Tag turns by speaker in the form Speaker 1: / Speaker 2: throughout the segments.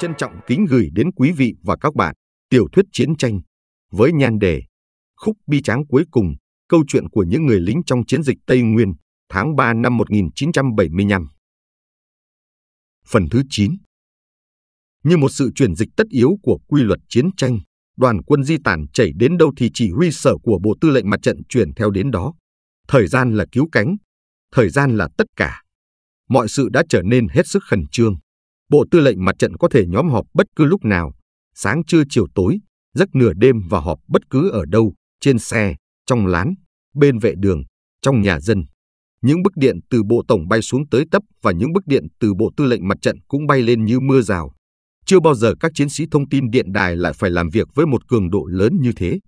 Speaker 1: Trân trọng kính gửi đến quý vị và các bạn tiểu thuyết chiến tranh với nhan đề Khúc bi tráng cuối cùng, câu chuyện của những người lính trong chiến dịch Tây Nguyên tháng 3 năm 1975. Phần thứ 9 Như một sự chuyển dịch tất yếu của quy luật chiến tranh, đoàn quân di tản chảy đến đâu thì chỉ huy sở của Bộ Tư lệnh Mặt trận chuyển theo đến đó. Thời gian là cứu cánh, thời gian là tất cả. Mọi sự đã trở nên hết sức khẩn trương. Bộ Tư lệnh Mặt trận có thể nhóm họp bất cứ lúc nào, sáng trưa chiều tối, giấc nửa đêm và họp bất cứ ở đâu, trên xe, trong lán, bên vệ đường, trong nhà dân. Những bức điện từ Bộ Tổng bay xuống tới tấp và những bức điện từ Bộ Tư lệnh Mặt trận cũng bay lên như mưa rào. Chưa bao giờ các chiến sĩ thông tin điện đài lại phải làm việc với một cường độ lớn như thế.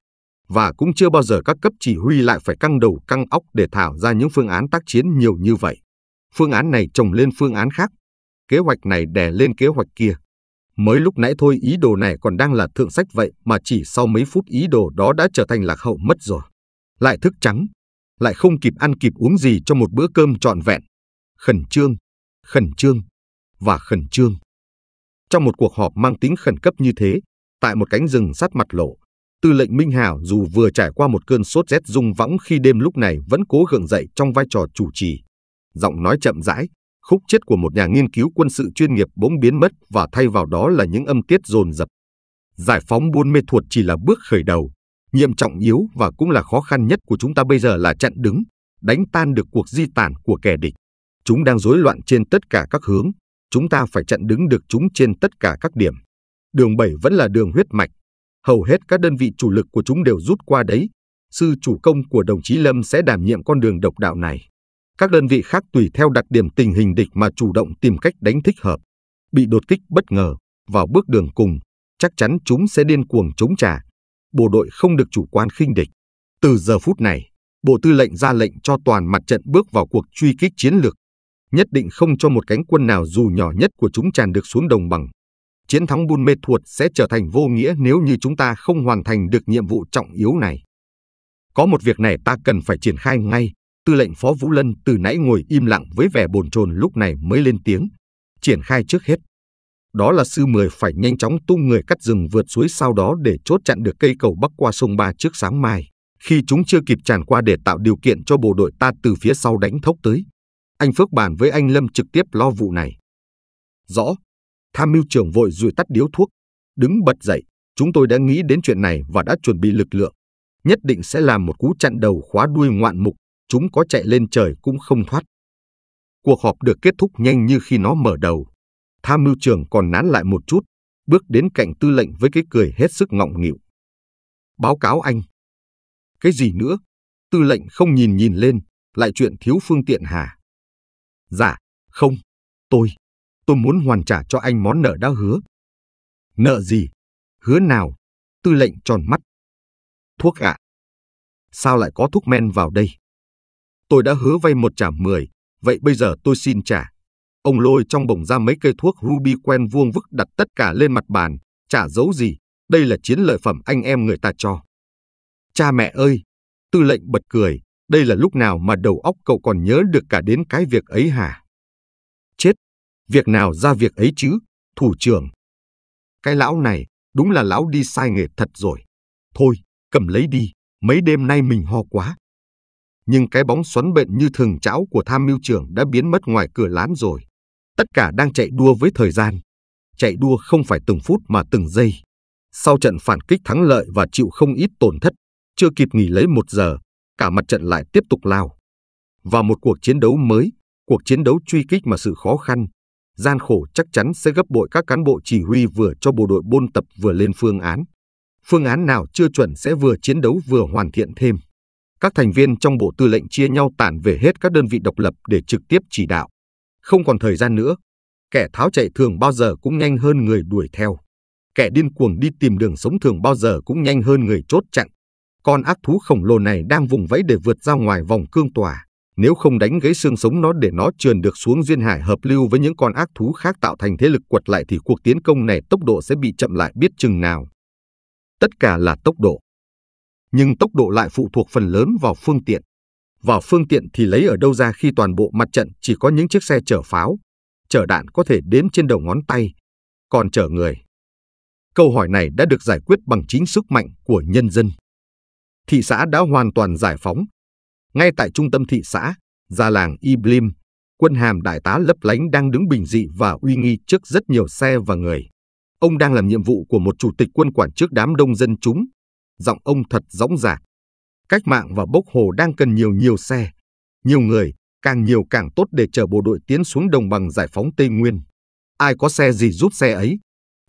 Speaker 1: Và cũng chưa bao giờ các cấp chỉ huy lại phải căng đầu căng óc để thảo ra những phương án tác chiến nhiều như vậy. Phương án này trồng lên phương án khác, kế hoạch này đè lên kế hoạch kia. Mới lúc nãy thôi ý đồ này còn đang là thượng sách vậy mà chỉ sau mấy phút ý đồ đó đã trở thành lạc hậu mất rồi. Lại thức trắng, lại không kịp ăn kịp uống gì cho một bữa cơm trọn vẹn. Khẩn trương, khẩn trương và khẩn trương. Trong một cuộc họp mang tính khẩn cấp như thế, tại một cánh rừng sát mặt lộ, Tư lệnh Minh Hảo dù vừa trải qua một cơn sốt rét rung võng khi đêm lúc này vẫn cố gượng dậy trong vai trò chủ trì. Giọng nói chậm rãi, khúc chết của một nhà nghiên cứu quân sự chuyên nghiệp bỗng biến mất và thay vào đó là những âm tiết dồn dập. Giải phóng Buôn Mê Thuột chỉ là bước khởi đầu, nhiệm trọng yếu và cũng là khó khăn nhất của chúng ta bây giờ là chặn đứng, đánh tan được cuộc di tản của kẻ địch. Chúng đang rối loạn trên tất cả các hướng, chúng ta phải chặn đứng được chúng trên tất cả các điểm. Đường 7 vẫn là đường huyết mạch, hầu hết các đơn vị chủ lực của chúng đều rút qua đấy. Sư chủ công của đồng chí Lâm sẽ đảm nhiệm con đường độc đạo này. Các đơn vị khác tùy theo đặc điểm tình hình địch mà chủ động tìm cách đánh thích hợp. Bị đột kích bất ngờ, vào bước đường cùng, chắc chắn chúng sẽ điên cuồng chống trả. Bộ đội không được chủ quan khinh địch. Từ giờ phút này, Bộ Tư lệnh ra lệnh cho toàn mặt trận bước vào cuộc truy kích chiến lược, nhất định không cho một cánh quân nào dù nhỏ nhất của chúng tràn được xuống đồng bằng. Chiến thắng Buôn Mê Thuột sẽ trở thành vô nghĩa nếu như chúng ta không hoàn thành được nhiệm vụ trọng yếu này. Có một việc này ta cần phải triển khai ngay, tư lệnh Phó Vũ Lân từ nãy ngồi im lặng với vẻ bồn chồn lúc này mới lên tiếng, triển khai trước hết. Đó là sư mười phải nhanh chóng tung người cắt rừng vượt suối sau đó để chốt chặn được cây cầu bắc qua sông Ba trước sáng mai, khi chúng chưa kịp tràn qua để tạo điều kiện cho bộ đội ta từ phía sau đánh thốc tới. Anh Phước bàn với anh Lâm trực tiếp lo vụ này. Rõ, tham mưu trưởng vội rủi tắt điếu thuốc, đứng bật dậy, chúng tôi đã nghĩ đến chuyện này và đã chuẩn bị lực lượng nhất định sẽ làm một cú chặn đầu khóa đuôi ngoạn mục chúng có chạy lên trời cũng không thoát. Cuộc họp được kết thúc nhanh như khi nó mở đầu. Tham mưu trưởng còn nán lại một chút, bước đến cạnh tư lệnh với cái cười hết sức ngọng nghịu. Báo cáo anh. Cái gì nữa? Tư lệnh không nhìn nhìn lên, lại chuyện thiếu phương tiện hả? Dạ, không. Tôi, tôi muốn hoàn trả cho anh món nợ đã hứa. Nợ gì? Hứa nào? Tư lệnh tròn mắt. Thuốc ạ. À? Sao lại có thuốc men vào đây? Tôi đã hứa vay một trả mười, vậy bây giờ tôi xin trả. Ông lôi trong bồng ra mấy cây thuốc ruby quen vuông vức đặt tất cả lên mặt bàn, chả giấu gì, đây là chiến lợi phẩm anh em người ta cho. Cha mẹ ơi! Tư lệnh bật cười, đây là lúc nào mà đầu óc cậu còn nhớ được cả đến cái việc ấy hả? Chết! Việc nào ra việc ấy chứ, thủ trưởng. Cái lão này, đúng là lão đi sai nghề thật rồi. Thôi, cầm lấy đi, mấy đêm nay mình ho quá, nhưng cái bóng xoắn bệnh như thường cháo của tham mưu trưởng đã biến mất ngoài cửa lán rồi. Tất cả đang chạy đua với thời gian. Chạy đua không phải từng phút mà từng giây. Sau trận phản kích thắng lợi và chịu không ít tổn thất, chưa kịp nghỉ lấy một giờ, cả mặt trận lại tiếp tục lao. Và một cuộc chiến đấu mới, cuộc chiến đấu truy kích mà sự khó khăn, gian khổ chắc chắn sẽ gấp bội các cán bộ chỉ huy vừa cho bộ đội bôn tập vừa lên phương án. Phương án nào chưa chuẩn sẽ vừa chiến đấu vừa hoàn thiện thêm các thành viên trong bộ tư lệnh chia nhau tản về hết các đơn vị độc lập để trực tiếp chỉ đạo. Không còn thời gian nữa, kẻ tháo chạy thường bao giờ cũng nhanh hơn người đuổi theo. Kẻ điên cuồng đi tìm đường sống thường bao giờ cũng nhanh hơn người chốt chặn. Con ác thú khổng lồ này đang vùng vẫy để vượt ra ngoài vòng cương tòa. Nếu không đánh gãy xương sống nó để nó trườn được xuống duyên hải hợp lưu với những con ác thú khác tạo thành thế lực quật lại thì cuộc tiến công này tốc độ sẽ bị chậm lại biết chừng nào. Tất cả là tốc độ nhưng tốc độ lại phụ thuộc phần lớn vào phương tiện. vào phương tiện thì lấy ở đâu ra khi toàn bộ mặt trận chỉ có những chiếc xe chở pháo, chở đạn có thể đếm trên đầu ngón tay, còn chở người. Câu hỏi này đã được giải quyết bằng chính sức mạnh của nhân dân. Thị xã đã hoàn toàn giải phóng. Ngay tại trung tâm thị xã, gia làng Iblim, quân hàm đại tá lấp lánh đang đứng bình dị và uy nghi trước rất nhiều xe và người. Ông đang làm nhiệm vụ của một chủ tịch quân quản trước đám đông dân chúng giọng ông thật rõng rạc. Cách mạng và bốc hồ đang cần nhiều nhiều xe, nhiều người, càng nhiều càng tốt để chở bộ đội tiến xuống đồng bằng giải phóng Tây Nguyên. Ai có xe gì giúp xe ấy?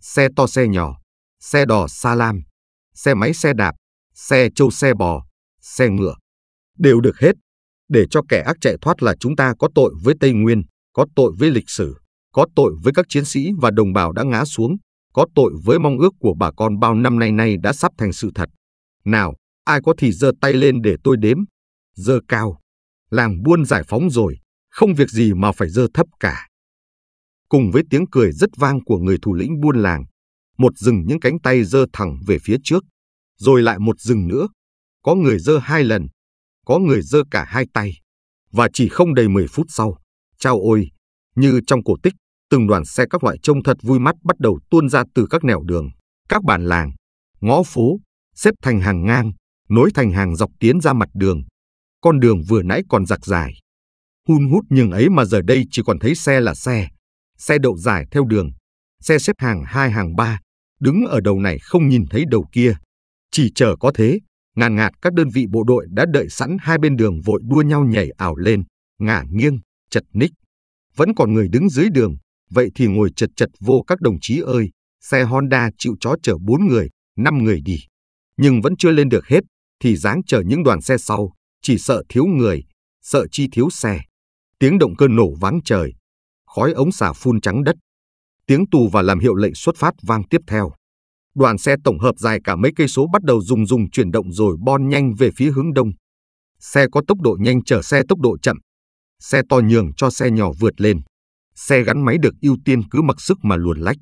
Speaker 1: Xe to xe nhỏ, xe đỏ sa lam, xe máy xe đạp, xe trâu xe bò, xe ngựa. Đều được hết. Để cho kẻ ác chạy thoát là chúng ta có tội với Tây Nguyên, có tội với lịch sử, có tội với các chiến sĩ và đồng bào đã ngã xuống, có tội với mong ước của bà con bao năm nay nay đã sắp thành sự thật. Nào, ai có thì giơ tay lên để tôi đếm. Giơ cao. Làng buôn giải phóng rồi, không việc gì mà phải giơ thấp cả. Cùng với tiếng cười rất vang của người thủ lĩnh buôn làng, một dừng những cánh tay giơ thẳng về phía trước, rồi lại một dừng nữa. Có người giơ hai lần, có người giơ cả hai tay. Và chỉ không đầy 10 phút sau, trao ôi, như trong cổ tích, từng đoàn xe các loại trông thật vui mắt bắt đầu tuôn ra từ các nẻo đường, các bản làng, ngõ phố, xếp thành hàng ngang, nối thành hàng dọc tiến ra mặt đường. Con đường vừa nãy còn giặc dài. Hun hút nhưng ấy mà giờ đây chỉ còn thấy xe là xe. Xe đậu dài theo đường, xe xếp hàng hai hàng ba, đứng ở đầu này không nhìn thấy đầu kia. Chỉ chờ có thế, ngàn ngạt các đơn vị bộ đội đã đợi sẵn hai bên đường vội đua nhau nhảy ảo lên, ngả nghiêng, chật ních. Vẫn còn người đứng dưới đường, vậy thì ngồi chật chật vô các đồng chí ơi, xe Honda chịu chó chở bốn người, năm người đi nhưng vẫn chưa lên được hết thì dáng chờ những đoàn xe sau, chỉ sợ thiếu người, sợ chi thiếu xe. Tiếng động cơ nổ vắng trời, khói ống xả phun trắng đất. Tiếng tù và làm hiệu lệnh xuất phát vang tiếp theo. Đoàn xe tổng hợp dài cả mấy cây số bắt đầu dùng dùng chuyển động rồi bon nhanh về phía hướng đông. Xe có tốc độ nhanh chở xe tốc độ chậm. Xe to nhường cho xe nhỏ vượt lên. Xe gắn máy được ưu tiên cứ mặc sức mà luồn lách.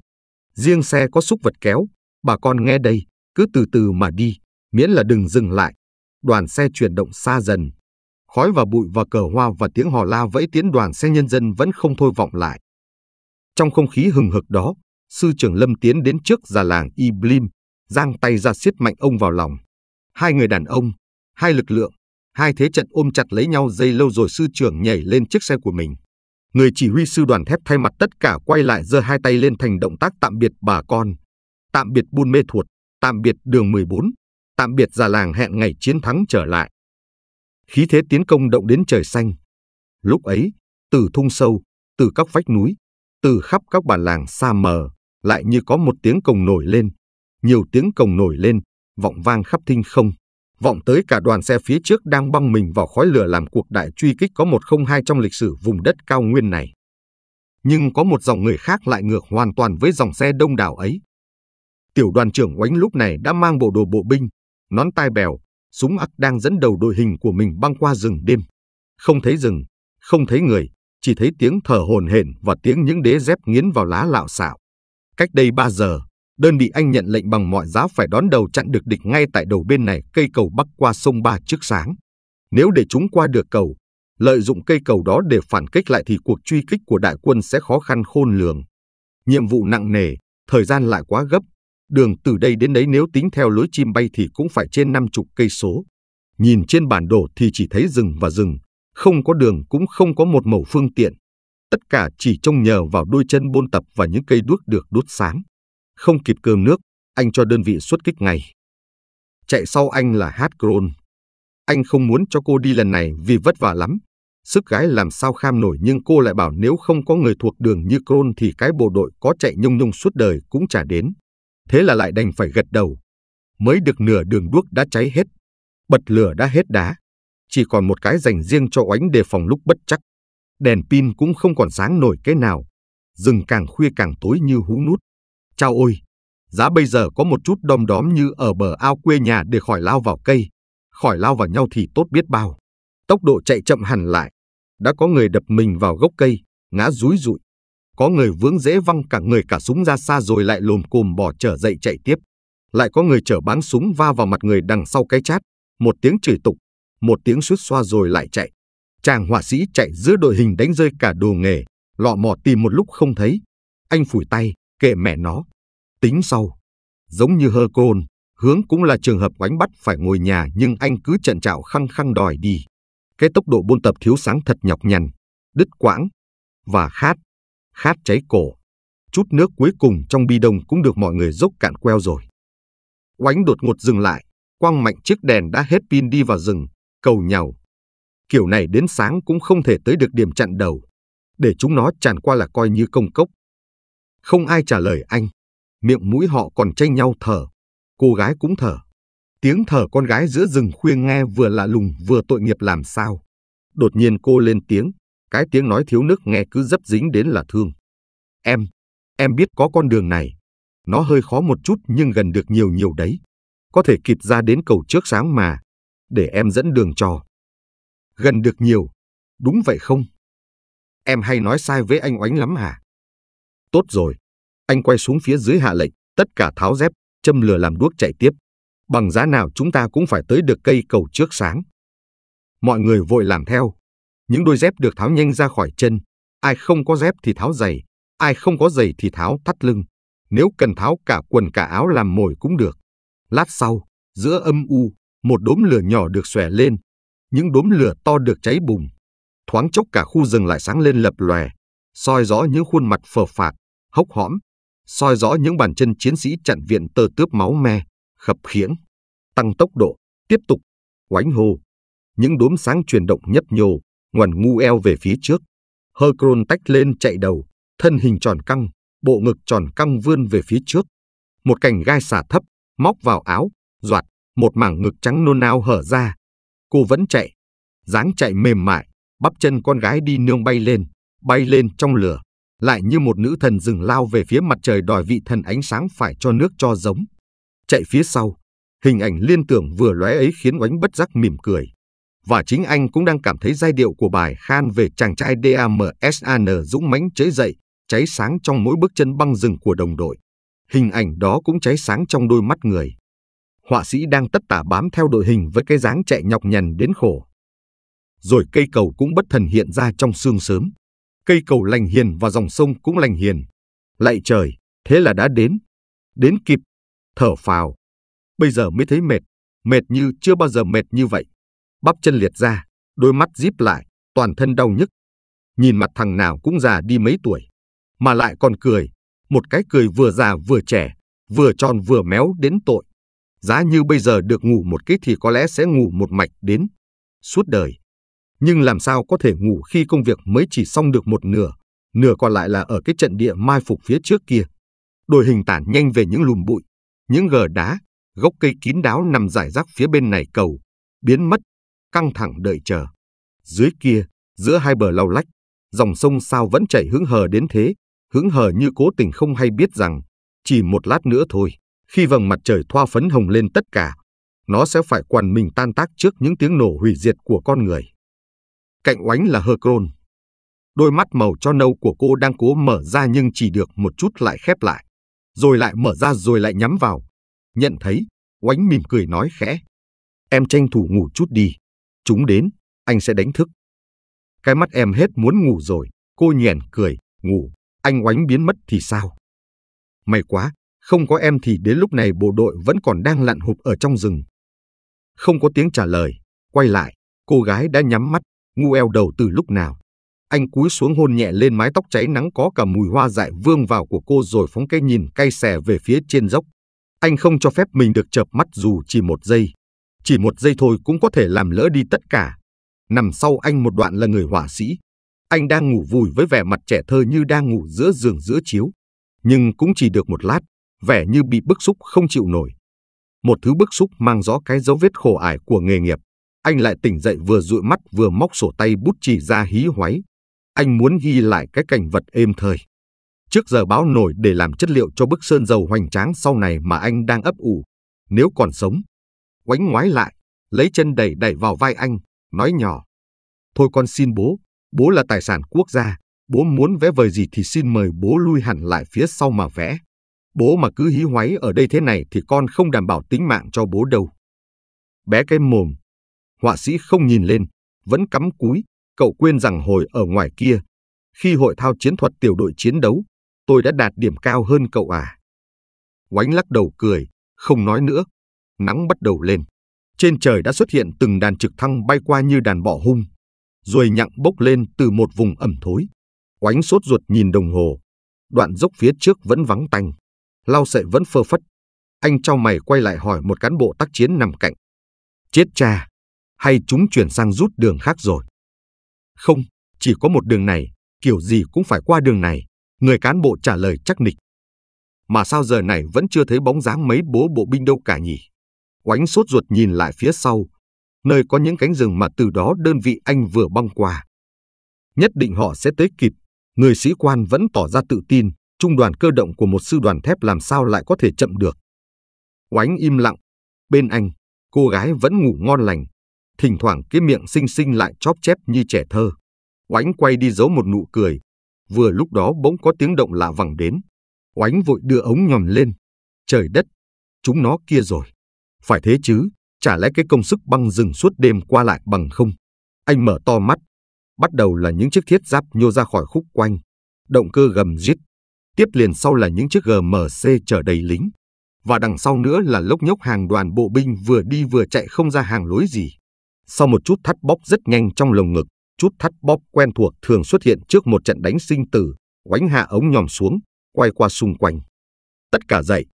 Speaker 1: Riêng xe có xúc vật kéo, bà con nghe đây, cứ từ từ mà đi, miễn là đừng dừng lại. Đoàn xe chuyển động xa dần. Khói và bụi và cờ hoa và tiếng hò la vẫy tiến đoàn xe nhân dân vẫn không thôi vọng lại. Trong không khí hừng hực đó, sư trưởng Lâm tiến đến trước già làng Iblim, giang tay ra siết mạnh ông vào lòng. Hai người đàn ông, hai lực lượng, hai thế trận ôm chặt lấy nhau dây lâu rồi sư trưởng nhảy lên chiếc xe của mình. Người chỉ huy sư đoàn thép thay mặt tất cả quay lại giơ hai tay lên thành động tác tạm biệt bà con, tạm biệt buôn mê thuột tạm biệt đường 14, tạm biệt già làng hẹn ngày chiến thắng trở lại. Khí thế tiến công động đến trời xanh. Lúc ấy, từ thung sâu, từ các vách núi, từ khắp các bản làng xa mờ, lại như có một tiếng cồng nổi lên. Nhiều tiếng cồng nổi lên, vọng vang khắp thinh không, vọng tới cả đoàn xe phía trước đang băng mình vào khói lửa làm cuộc đại truy kích có một không hai trong lịch sử vùng đất cao nguyên này. Nhưng có một dòng người khác lại ngược hoàn toàn với dòng xe đông đảo ấy. Tiểu đoàn trưởng Oánh lúc này đã mang bộ đồ bộ binh, nón tai bèo, súng ắc đang dẫn đầu đội hình của mình băng qua rừng đêm. Không thấy rừng, không thấy người, chỉ thấy tiếng thở hồn hển và tiếng những đế dép nghiến vào lá lạo xạo. Cách đây 3 giờ, đơn vị anh nhận lệnh bằng mọi giá phải đón đầu chặn được địch ngay tại đầu bên này cây cầu bắc qua sông Ba trước sáng. Nếu để chúng qua được cầu, lợi dụng cây cầu đó để phản kích lại thì cuộc truy kích của đại quân sẽ khó khăn khôn lường. Nhiệm vụ nặng nề, thời gian lại quá gấp, Đường từ đây đến đấy nếu tính theo lối chim bay thì cũng phải trên 50 cây số. Nhìn trên bản đồ thì chỉ thấy rừng và rừng, không có đường cũng không có một mẩu phương tiện. Tất cả chỉ trông nhờ vào đôi chân bôn tập và những cây đuốc được đốt sáng. Không kịp cơm nước, anh cho đơn vị xuất kích ngay. Chạy sau anh là Hát Cron. Anh không muốn cho cô đi lần này vì vất vả lắm. Sức gái làm sao kham nổi nhưng cô lại bảo nếu không có người thuộc đường như Cron thì cái bộ đội có chạy nhung nhung suốt đời cũng chả đến thế là lại đành phải gật đầu. Mới được nửa đường đuốc đã cháy hết, bật lửa đã hết đá, chỉ còn một cái dành riêng cho oánh đề phòng lúc bất chắc. Đèn pin cũng không còn sáng nổi cái nào, rừng càng khuya càng tối như hú nút. Chao ôi, giá bây giờ có một chút đom đóm như ở bờ ao quê nhà để khỏi lao vào cây, khỏi lao vào nhau thì tốt biết bao. Tốc độ chạy chậm hẳn lại, đã có người đập mình vào gốc cây, ngã rúi rụi. Có người vướng dễ văng cả người cả súng ra xa rồi lại lồm cồm bỏ trở dậy chạy tiếp. Lại có người chở báng súng va vào mặt người đằng sau cái chát, một tiếng chửi tục, một tiếng suýt xoa rồi lại chạy. Chàng họa sĩ chạy giữa đội hình đánh rơi cả đồ nghề, lọ mò tìm một lúc không thấy. Anh phủi tay, kệ mẹ nó. Tính sau. Giống như hơ côn, hướng cũng là trường hợp quánh bắt phải ngồi nhà nhưng anh cứ trận trạo khăng khăng đòi đi. Cái tốc độ buôn tập thiếu sáng thật nhọc nhằn, đứt quãng và khát khát cháy cổ. Chút nước cuối cùng trong bi đông cũng được mọi người dốc cạn queo rồi. Oánh đột ngột dừng lại, quăng mạnh chiếc đèn đã hết pin đi vào rừng, cầu nhau. Kiểu này đến sáng cũng không thể tới được điểm chặn đầu. Để chúng nó tràn qua là coi như công cốc. Không ai trả lời anh. Miệng mũi họ còn tranh nhau thở. Cô gái cũng thở. Tiếng thở con gái giữa rừng khuya nghe vừa lạ lùng vừa tội nghiệp làm sao. Đột nhiên cô lên tiếng. Cái tiếng nói thiếu nước nghe cứ dấp dính đến là thương. Em, em biết có con đường này. Nó hơi khó một chút nhưng gần được nhiều nhiều đấy. Có thể kịp ra đến cầu trước sáng mà. Để em dẫn đường trò. Gần được nhiều. Đúng vậy không? Em hay nói sai với anh oánh lắm hả? Tốt rồi. Anh quay xuống phía dưới hạ lệnh. Tất cả tháo dép, châm lửa làm đuốc chạy tiếp. Bằng giá nào chúng ta cũng phải tới được cây cầu trước sáng. Mọi người vội làm theo. Những đôi dép được tháo nhanh ra khỏi chân, ai không có dép thì tháo giày, ai không có giày thì tháo thắt lưng. Nếu cần tháo cả quần cả áo làm mồi cũng được. Lát sau, giữa âm u, một đốm lửa nhỏ được xòe lên. Những đốm lửa to được cháy bùng. Thoáng chốc cả khu rừng lại sáng lên lập lòe, soi rõ những khuôn mặt phờ phạc, hốc hõm, soi rõ những bàn chân chiến sĩ chặn viện tơ tướp máu me, khập khiễng. Tăng tốc độ, tiếp tục, oánh hô, Những đốm sáng chuyển động nhấp nhô, ngoằn ngu eo về phía trước. Hercron tách lên chạy đầu, thân hình tròn căng, bộ ngực tròn căng vươn về phía trước. Một cành gai xả thấp, móc vào áo, doạt, một mảng ngực trắng nôn nao hở ra. Cô vẫn chạy, dáng chạy mềm mại, bắp chân con gái đi nương bay lên, bay lên trong lửa, lại như một nữ thần rừng lao về phía mặt trời đòi vị thần ánh sáng phải cho nước cho giống. Chạy phía sau, hình ảnh liên tưởng vừa lóe ấy khiến oánh bất giác mỉm cười và chính anh cũng đang cảm thấy giai điệu của bài khan về chàng trai DAMSAN dũng mãnh chế dậy, cháy sáng trong mỗi bước chân băng rừng của đồng đội. Hình ảnh đó cũng cháy sáng trong đôi mắt người. Họa sĩ đang tất tả bám theo đội hình với cái dáng chạy nhọc nhằn đến khổ. Rồi cây cầu cũng bất thần hiện ra trong sương sớm. Cây cầu lành hiền và dòng sông cũng lành hiền. Lạy trời, thế là đã đến. Đến kịp, thở phào. Bây giờ mới thấy mệt, mệt như chưa bao giờ mệt như vậy bắp chân liệt ra, đôi mắt díp lại, toàn thân đau nhức. Nhìn mặt thằng nào cũng già đi mấy tuổi, mà lại còn cười, một cái cười vừa già vừa trẻ, vừa tròn vừa méo đến tội. Giá như bây giờ được ngủ một cái thì có lẽ sẽ ngủ một mạch đến suốt đời. Nhưng làm sao có thể ngủ khi công việc mới chỉ xong được một nửa, nửa còn lại là ở cái trận địa mai phục phía trước kia. Đội hình tản nhanh về những lùm bụi, những gờ đá, gốc cây kín đáo nằm rải rác phía bên này cầu, biến mất căng thẳng đợi chờ. Dưới kia, giữa hai bờ lau lách, dòng sông sao vẫn chảy hứng hờ đến thế, hứng hờ như cố tình không hay biết rằng, chỉ một lát nữa thôi, khi vầng mặt trời thoa phấn hồng lên tất cả, nó sẽ phải quằn mình tan tác trước những tiếng nổ hủy diệt của con người. Cạnh oánh là hơ Hercron. Đôi mắt màu cho nâu của cô đang cố mở ra nhưng chỉ được một chút lại khép lại, rồi lại mở ra rồi lại nhắm vào. Nhận thấy, oánh mỉm cười nói khẽ. Em tranh thủ ngủ chút đi, chúng đến, anh sẽ đánh thức. Cái mắt em hết muốn ngủ rồi, cô nhèn cười, ngủ, anh oánh biến mất thì sao? May quá, không có em thì đến lúc này bộ đội vẫn còn đang lặn hụp ở trong rừng. Không có tiếng trả lời, quay lại, cô gái đã nhắm mắt, ngu eo đầu từ lúc nào. Anh cúi xuống hôn nhẹ lên mái tóc cháy nắng có cả mùi hoa dại vương vào của cô rồi phóng cái nhìn cay xè về phía trên dốc. Anh không cho phép mình được chợp mắt dù chỉ một giây. Chỉ một giây thôi cũng có thể làm lỡ đi tất cả. Nằm sau anh một đoạn là người họa sĩ. Anh đang ngủ vùi với vẻ mặt trẻ thơ như đang ngủ giữa giường giữa chiếu. Nhưng cũng chỉ được một lát, vẻ như bị bức xúc không chịu nổi. Một thứ bức xúc mang rõ cái dấu vết khổ ải của nghề nghiệp. Anh lại tỉnh dậy vừa dụi mắt vừa móc sổ tay bút chỉ ra hí hoáy. Anh muốn ghi lại cái cảnh vật êm thời. Trước giờ báo nổi để làm chất liệu cho bức sơn dầu hoành tráng sau này mà anh đang ấp ủ. Nếu còn sống, quánh ngoái lại, lấy chân đẩy đẩy vào vai anh, nói nhỏ. Thôi con xin bố, bố là tài sản quốc gia, bố muốn vẽ vời gì thì xin mời bố lui hẳn lại phía sau mà vẽ. Bố mà cứ hí hoáy ở đây thế này thì con không đảm bảo tính mạng cho bố đâu. Bé cái mồm, họa sĩ không nhìn lên, vẫn cắm cúi, cậu quên rằng hồi ở ngoài kia, khi hội thao chiến thuật tiểu đội chiến đấu, tôi đã đạt điểm cao hơn cậu à. quánh lắc đầu cười, không nói nữa nắng bắt đầu lên. Trên trời đã xuất hiện từng đàn trực thăng bay qua như đàn bọ hung, rồi nhặng bốc lên từ một vùng ẩm thối. Oánh sốt ruột nhìn đồng hồ, đoạn dốc phía trước vẫn vắng tanh, lao sệ vẫn phơ phất. Anh trao mày quay lại hỏi một cán bộ tác chiến nằm cạnh. Chết cha, hay chúng chuyển sang rút đường khác rồi? Không, chỉ có một đường này, kiểu gì cũng phải qua đường này. Người cán bộ trả lời chắc nịch. Mà sao giờ này vẫn chưa thấy bóng dáng mấy bố bộ binh đâu cả nhỉ? Oánh sốt ruột nhìn lại phía sau, nơi có những cánh rừng mà từ đó đơn vị anh vừa băng qua. Nhất định họ sẽ tới kịp, người sĩ quan vẫn tỏ ra tự tin, trung đoàn cơ động của một sư đoàn thép làm sao lại có thể chậm được. Oánh im lặng, bên anh, cô gái vẫn ngủ ngon lành, thỉnh thoảng cái miệng xinh xinh lại chóp chép như trẻ thơ. Oánh quay đi giấu một nụ cười, vừa lúc đó bỗng có tiếng động lạ vẳng đến. Oánh vội đưa ống nhòm lên. Trời đất, chúng nó kia rồi. Phải thế chứ, chả lẽ cái công sức băng rừng suốt đêm qua lại bằng không? Anh mở to mắt, bắt đầu là những chiếc thiết giáp nhô ra khỏi khúc quanh, động cơ gầm rít, tiếp liền sau là những chiếc GMC chở đầy lính, và đằng sau nữa là lốc nhốc hàng đoàn bộ binh vừa đi vừa chạy không ra hàng lối gì. Sau một chút thắt bóp rất nhanh trong lồng ngực, chút thắt bóp quen thuộc thường xuất hiện trước một trận đánh sinh tử, quánh hạ ống nhòm xuống, quay qua xung quanh. Tất cả dậy,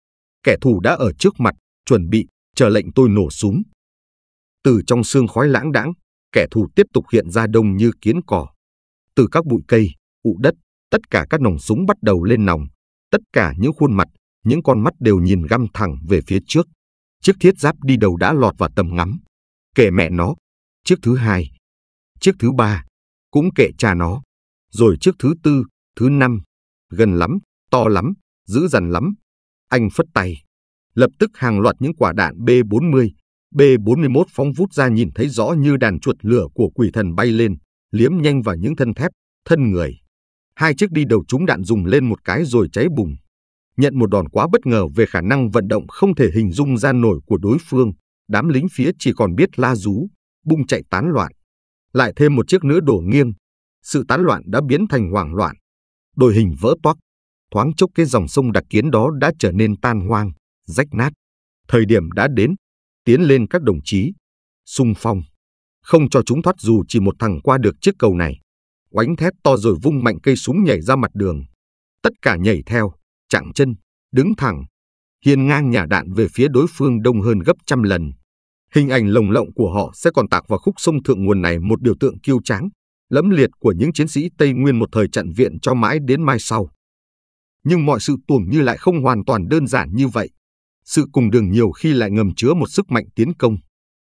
Speaker 1: kẻ thù đã ở trước mặt, chuẩn bị chờ lệnh tôi nổ súng. Từ trong xương khói lãng đãng, kẻ thù tiếp tục hiện ra đông như kiến cỏ. Từ các bụi cây, ụ đất, tất cả các nòng súng bắt đầu lên nòng, tất cả những khuôn mặt, những con mắt đều nhìn găm thẳng về phía trước. Chiếc thiết giáp đi đầu đã lọt vào tầm ngắm. Kệ mẹ nó, chiếc thứ hai, chiếc thứ ba, cũng kệ cha nó. Rồi chiếc thứ tư, thứ năm, gần lắm, to lắm, dữ dằn lắm. Anh phất tay, Lập tức hàng loạt những quả đạn B-40, B-41 phóng vút ra nhìn thấy rõ như đàn chuột lửa của quỷ thần bay lên, liếm nhanh vào những thân thép, thân người. Hai chiếc đi đầu chúng đạn dùng lên một cái rồi cháy bùng. Nhận một đòn quá bất ngờ về khả năng vận động không thể hình dung ra nổi của đối phương, đám lính phía chỉ còn biết la rú, bung chạy tán loạn. Lại thêm một chiếc nữa đổ nghiêng, sự tán loạn đã biến thành hoảng loạn. Đội hình vỡ toác, thoáng chốc cái dòng sông đặc kiến đó đã trở nên tan hoang rách nát. Thời điểm đã đến, tiến lên các đồng chí, sung phong, không cho chúng thoát dù chỉ một thằng qua được chiếc cầu này. Oánh thét to rồi vung mạnh cây súng nhảy ra mặt đường. Tất cả nhảy theo, chạng chân, đứng thẳng, hiên ngang nhà đạn về phía đối phương đông hơn gấp trăm lần. Hình ảnh lồng lộng của họ sẽ còn tạc vào khúc sông thượng nguồn này một biểu tượng kiêu tráng, lẫm liệt của những chiến sĩ Tây Nguyên một thời trận viện cho mãi đến mai sau. Nhưng mọi sự tuồng như lại không hoàn toàn đơn giản như vậy. Sự cùng đường nhiều khi lại ngầm chứa một sức mạnh tiến công.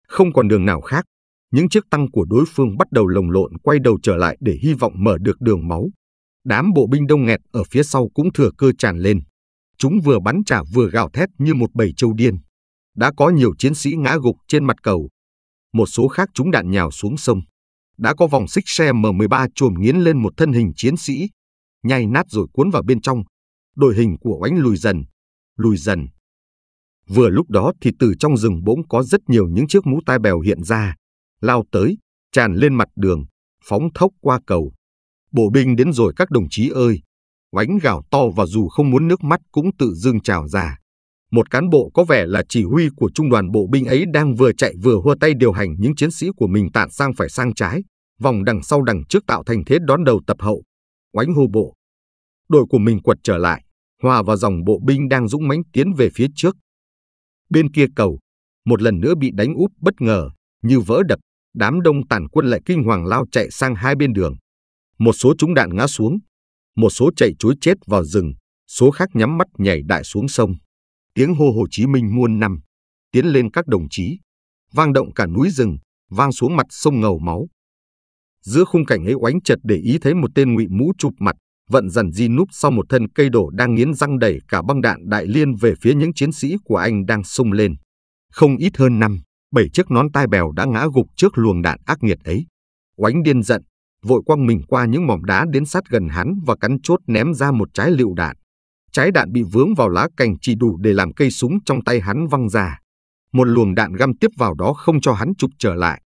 Speaker 1: Không còn đường nào khác, những chiếc tăng của đối phương bắt đầu lồng lộn quay đầu trở lại để hy vọng mở được đường máu. Đám bộ binh đông nghẹt ở phía sau cũng thừa cơ tràn lên. Chúng vừa bắn trả vừa gào thét như một bầy châu điên. Đã có nhiều chiến sĩ ngã gục trên mặt cầu. Một số khác chúng đạn nhào xuống sông. Đã có vòng xích xe M13 chuồm nghiến lên một thân hình chiến sĩ. Nhai nát rồi cuốn vào bên trong. Đội hình của oánh lùi dần, lùi dần, Vừa lúc đó thì từ trong rừng bỗng có rất nhiều những chiếc mũ tai bèo hiện ra, lao tới, tràn lên mặt đường, phóng thốc qua cầu. Bộ binh đến rồi các đồng chí ơi! Oánh gào to và dù không muốn nước mắt cũng tự dưng trào ra. Một cán bộ có vẻ là chỉ huy của trung đoàn bộ binh ấy đang vừa chạy vừa hua tay điều hành những chiến sĩ của mình tản sang phải sang trái, vòng đằng sau đằng trước tạo thành thế đón đầu tập hậu. Oánh hô bộ. Đội của mình quật trở lại, hòa vào dòng bộ binh đang dũng mãnh tiến về phía trước. Bên kia cầu, một lần nữa bị đánh úp bất ngờ, như vỡ đập, đám đông tàn quân lại kinh hoàng lao chạy sang hai bên đường. Một số trúng đạn ngã xuống, một số chạy chối chết vào rừng, số khác nhắm mắt nhảy đại xuống sông. Tiếng hô Hồ Chí Minh muôn năm, tiến lên các đồng chí, vang động cả núi rừng, vang xuống mặt sông ngầu máu. Giữa khung cảnh ấy oánh chật để ý thấy một tên ngụy mũ chụp mặt, vận dần di núp sau một thân cây đổ đang nghiến răng đẩy cả băng đạn đại liên về phía những chiến sĩ của anh đang sung lên. Không ít hơn năm, bảy chiếc nón tai bèo đã ngã gục trước luồng đạn ác nghiệt ấy. Oánh điên giận, vội quăng mình qua những mỏm đá đến sát gần hắn và cắn chốt ném ra một trái lựu đạn. Trái đạn bị vướng vào lá cành chỉ đủ để làm cây súng trong tay hắn văng ra. Một luồng đạn găm tiếp vào đó không cho hắn chụp trở lại.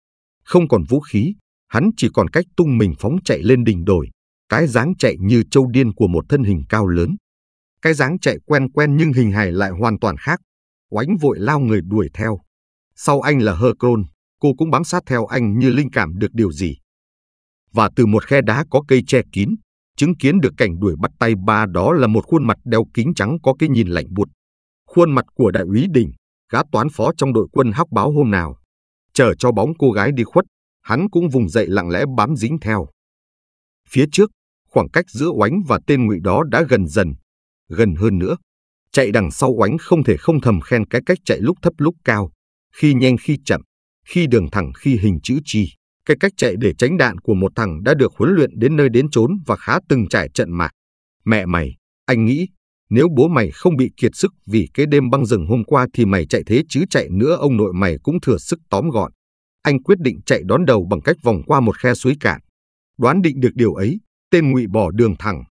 Speaker 1: Không còn vũ khí, hắn chỉ còn cách tung mình phóng chạy lên đỉnh đồi, cái dáng chạy như châu điên của một thân hình cao lớn. Cái dáng chạy quen quen nhưng hình hài lại hoàn toàn khác. Oánh vội lao người đuổi theo. Sau anh là Hercron, cô cũng bám sát theo anh như linh cảm được điều gì. Và từ một khe đá có cây che kín, chứng kiến được cảnh đuổi bắt tay ba đó là một khuôn mặt đeo kính trắng có cái nhìn lạnh buốt. Khuôn mặt của đại úy Đình, gã toán phó trong đội quân hắc báo hôm nào. Chờ cho bóng cô gái đi khuất, hắn cũng vùng dậy lặng lẽ bám dính theo. Phía trước, khoảng cách giữa oánh và tên ngụy đó đã gần dần, gần hơn nữa. Chạy đằng sau oánh không thể không thầm khen cái cách chạy lúc thấp lúc cao, khi nhanh khi chậm, khi đường thẳng khi hình chữ chi. Cái cách chạy để tránh đạn của một thằng đã được huấn luyện đến nơi đến chốn và khá từng trải trận mạc. Mẹ mày, anh nghĩ, nếu bố mày không bị kiệt sức vì cái đêm băng rừng hôm qua thì mày chạy thế chứ chạy nữa ông nội mày cũng thừa sức tóm gọn. Anh quyết định chạy đón đầu bằng cách vòng qua một khe suối cạn. Đoán định được điều ấy, tên ngụy bỏ đường thẳng,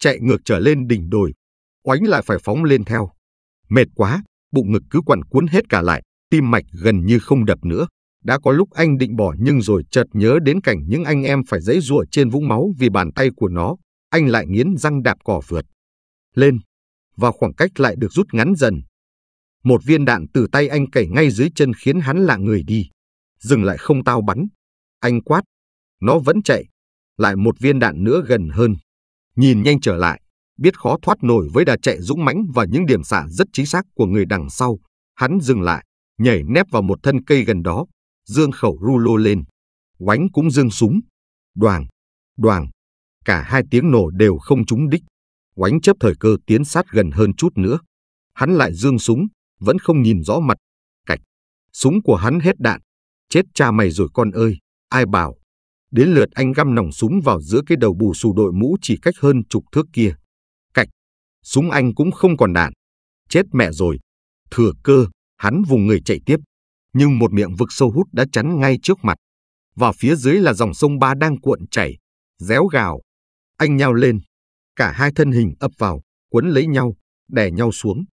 Speaker 1: chạy ngược trở lên đỉnh đồi, oánh lại phải phóng lên theo. Mệt quá, bụng ngực cứ quặn cuốn hết cả lại, tim mạch gần như không đập nữa. Đã có lúc anh định bỏ nhưng rồi chợt nhớ đến cảnh những anh em phải dãy rụa trên vũng máu vì bàn tay của nó, anh lại nghiến răng đạp cỏ vượt. Lên, và khoảng cách lại được rút ngắn dần. Một viên đạn từ tay anh cày ngay dưới chân khiến hắn lạ người đi. Dừng lại không tao bắn. Anh quát. Nó vẫn chạy lại một viên đạn nữa gần hơn. Nhìn nhanh trở lại, biết khó thoát nổi với đà chạy dũng mãnh và những điểm xạ rất chính xác của người đằng sau, hắn dừng lại, nhảy nép vào một thân cây gần đó, dương khẩu rulo lên. Quánh cũng dương súng. Đoàn, đoàn, cả hai tiếng nổ đều không trúng đích. Quánh chấp thời cơ tiến sát gần hơn chút nữa. Hắn lại dương súng, vẫn không nhìn rõ mặt. Cạch, súng của hắn hết đạn. Chết cha mày rồi con ơi, ai bảo Đến lượt anh găm nòng súng vào giữa cái đầu bù xù đội mũ chỉ cách hơn chục thước kia. Cạch, súng anh cũng không còn đạn. Chết mẹ rồi. Thừa cơ, hắn vùng người chạy tiếp. Nhưng một miệng vực sâu hút đã chắn ngay trước mặt. Và phía dưới là dòng sông ba đang cuộn chảy, réo gào. Anh nhào lên. Cả hai thân hình ập vào, quấn lấy nhau, đè nhau xuống.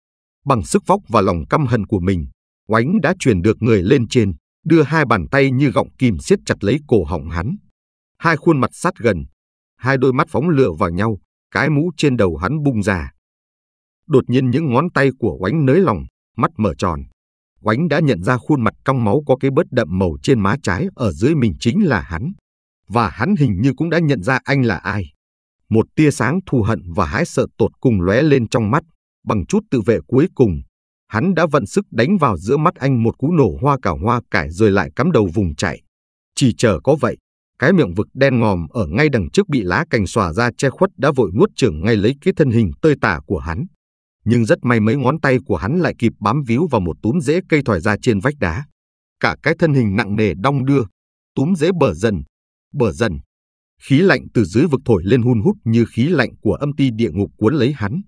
Speaker 1: Bằng sức vóc và lòng căm hận của mình, oánh đã chuyển được người lên trên, đưa hai bàn tay như gọng kìm siết chặt lấy cổ họng hắn. Hai khuôn mặt sát gần, hai đôi mắt phóng lửa vào nhau, cái mũ trên đầu hắn bung ra. Đột nhiên những ngón tay của oánh nới lòng, mắt mở tròn. Oánh đã nhận ra khuôn mặt cong máu có cái bớt đậm màu trên má trái ở dưới mình chính là hắn. Và hắn hình như cũng đã nhận ra anh là ai. Một tia sáng thù hận và hái sợ tột cùng lóe lên trong mắt, bằng chút tự vệ cuối cùng. Hắn đã vận sức đánh vào giữa mắt anh một cú nổ hoa cả hoa cải rồi lại cắm đầu vùng chạy. Chỉ chờ có vậy, cái miệng vực đen ngòm ở ngay đằng trước bị lá cành xòa ra che khuất đã vội nuốt chửng ngay lấy cái thân hình tơi tả của hắn. Nhưng rất may mấy ngón tay của hắn lại kịp bám víu vào một túm rễ cây thỏi ra trên vách đá. Cả cái thân hình nặng nề đong đưa, túm rễ bở dần, bở dần. Khí lạnh từ dưới vực thổi lên hun hút như khí lạnh của âm ti địa ngục cuốn lấy hắn.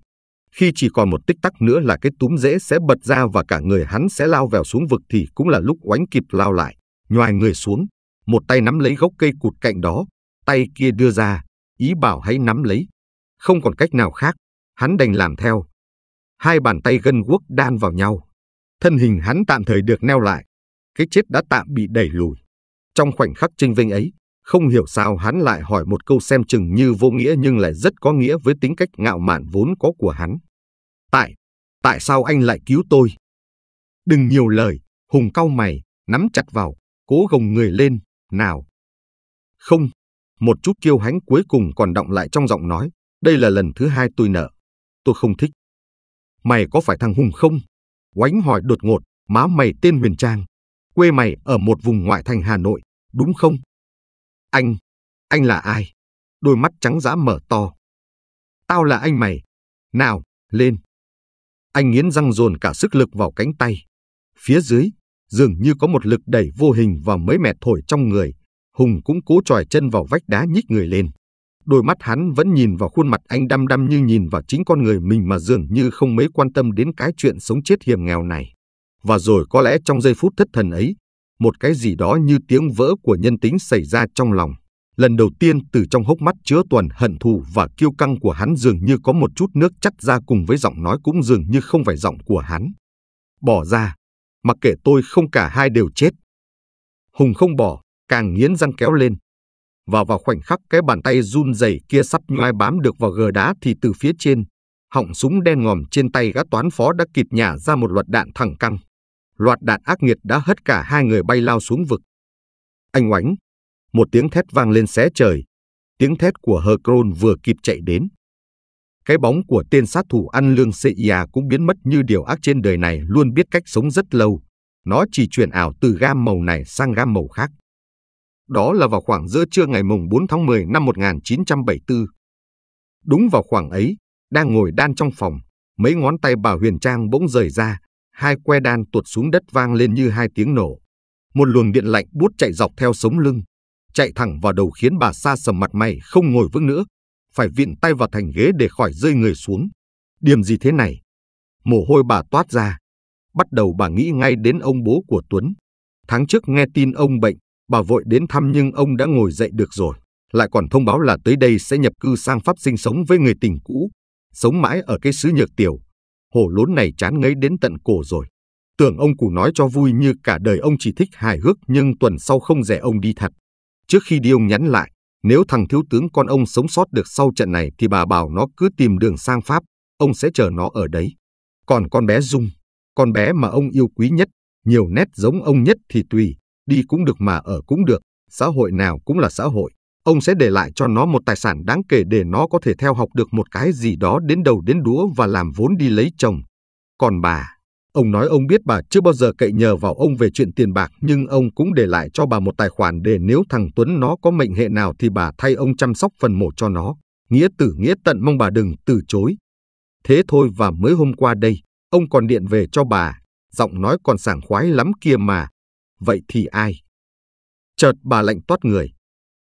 Speaker 1: Khi chỉ còn một tích tắc nữa là cái túm rễ sẽ bật ra và cả người hắn sẽ lao vào xuống vực thì cũng là lúc oánh kịp lao lại, nhoài người xuống, một tay nắm lấy gốc cây cụt cạnh đó, tay kia đưa ra, ý bảo hãy nắm lấy. Không còn cách nào khác, hắn đành làm theo. Hai bàn tay gân guốc đan vào nhau. Thân hình hắn tạm thời được neo lại. Cái chết đã tạm bị đẩy lùi. Trong khoảnh khắc trinh vinh ấy, không hiểu sao hắn lại hỏi một câu xem chừng như vô nghĩa nhưng lại rất có nghĩa với tính cách ngạo mạn vốn có của hắn. Tại, tại sao anh lại cứu tôi? Đừng nhiều lời, Hùng cau mày, nắm chặt vào, cố gồng người lên, nào. Không, một chút kiêu hãnh cuối cùng còn động lại trong giọng nói, đây là lần thứ hai tôi nợ. Tôi không thích. Mày có phải thằng Hùng không? Oánh hỏi đột ngột, má mày tên Huyền Trang. Quê mày ở một vùng ngoại thành Hà Nội, đúng không? Anh, anh là ai? Đôi mắt trắng dã mở to. Tao là anh mày. Nào, lên. Anh nghiến răng dồn cả sức lực vào cánh tay. Phía dưới, dường như có một lực đẩy vô hình và mới mẻ thổi trong người. Hùng cũng cố tròi chân vào vách đá nhích người lên. Đôi mắt hắn vẫn nhìn vào khuôn mặt anh đăm đăm như nhìn vào chính con người mình mà dường như không mấy quan tâm đến cái chuyện sống chết hiểm nghèo này. Và rồi có lẽ trong giây phút thất thần ấy, một cái gì đó như tiếng vỡ của nhân tính xảy ra trong lòng. Lần đầu tiên từ trong hốc mắt chứa tuần hận thù và kiêu căng của hắn dường như có một chút nước chắt ra cùng với giọng nói cũng dường như không phải giọng của hắn. Bỏ ra, mặc kệ tôi không cả hai đều chết. Hùng không bỏ, càng nghiến răng kéo lên. Và vào khoảnh khắc cái bàn tay run rẩy kia sắp nhoai bám được vào gờ đá thì từ phía trên, họng súng đen ngòm trên tay gã toán phó đã kịp nhả ra một loạt đạn thẳng căng. Loạt đạn ác nghiệt đã hất cả hai người bay lao xuống vực. Anh oánh, một tiếng thét vang lên xé trời. Tiếng thét của Hercron vừa kịp chạy đến, cái bóng của tên sát thủ ăn lương xệ già cũng biến mất như điều ác trên đời này luôn biết cách sống rất lâu. Nó chỉ chuyển ảo từ gam màu này sang gam màu khác. Đó là vào khoảng giữa trưa ngày mùng 4 tháng 10 năm 1974. Đúng vào khoảng ấy, đang ngồi đan trong phòng, mấy ngón tay bà Huyền Trang bỗng rời ra, hai que đan tuột xuống đất vang lên như hai tiếng nổ. Một luồng điện lạnh bút chạy dọc theo sống lưng, chạy thẳng vào đầu khiến bà xa sầm mặt mày không ngồi vững nữa, phải vịn tay vào thành ghế để khỏi rơi người xuống. Điểm gì thế này? Mồ hôi bà toát ra. Bắt đầu bà nghĩ ngay đến ông bố của Tuấn. Tháng trước nghe tin ông bệnh, bà vội đến thăm nhưng ông đã ngồi dậy được rồi. Lại còn thông báo là tới đây sẽ nhập cư sang Pháp sinh sống với người tình cũ. Sống mãi ở cái xứ nhược tiểu. Hổ lốn này chán ngấy đến tận cổ rồi. Tưởng ông cụ nói cho vui như cả đời ông chỉ thích hài hước nhưng tuần sau không rẻ ông đi thật. Trước khi đi ông nhắn lại, nếu thằng thiếu tướng con ông sống sót được sau trận này thì bà bảo nó cứ tìm đường sang Pháp, ông sẽ chờ nó ở đấy. Còn con bé Dung, con bé mà ông yêu quý nhất, nhiều nét giống ông nhất thì tùy, đi cũng được mà ở cũng được, xã hội nào cũng là xã hội. Ông sẽ để lại cho nó một tài sản đáng kể để nó có thể theo học được một cái gì đó đến đầu đến đũa và làm vốn đi lấy chồng. Còn bà, Ông nói ông biết bà chưa bao giờ cậy nhờ vào ông về chuyện tiền bạc nhưng ông cũng để lại cho bà một tài khoản để nếu thằng Tuấn nó có mệnh hệ nào thì bà thay ông chăm sóc phần mộ cho nó. Nghĩa tử nghĩa tận mong bà đừng từ chối. Thế thôi và mới hôm qua đây, ông còn điện về cho bà, giọng nói còn sảng khoái lắm kia mà. Vậy thì ai? Chợt bà lạnh toát người.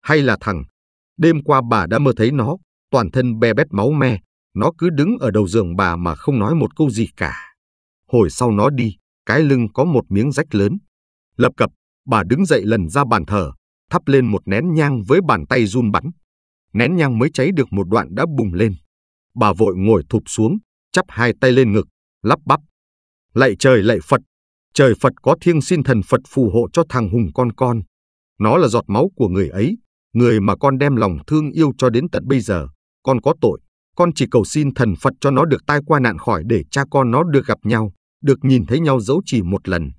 Speaker 1: Hay là thằng? Đêm qua bà đã mơ thấy nó, toàn thân be bét máu me, nó cứ đứng ở đầu giường bà mà không nói một câu gì cả hồi sau nó đi, cái lưng có một miếng rách lớn. Lập cập, bà đứng dậy lần ra bàn thờ, thắp lên một nén nhang với bàn tay run bắn. Nén nhang mới cháy được một đoạn đã bùng lên. Bà vội ngồi thụp xuống, chắp hai tay lên ngực, lắp bắp. Lạy trời lạy Phật, trời Phật có thiêng xin thần Phật phù hộ cho thằng Hùng con con. Nó là giọt máu của người ấy, người mà con đem lòng thương yêu cho đến tận bây giờ. Con có tội, con chỉ cầu xin thần Phật cho nó được tai qua nạn khỏi để cha con nó được gặp nhau được nhìn thấy nhau dấu chỉ một lần.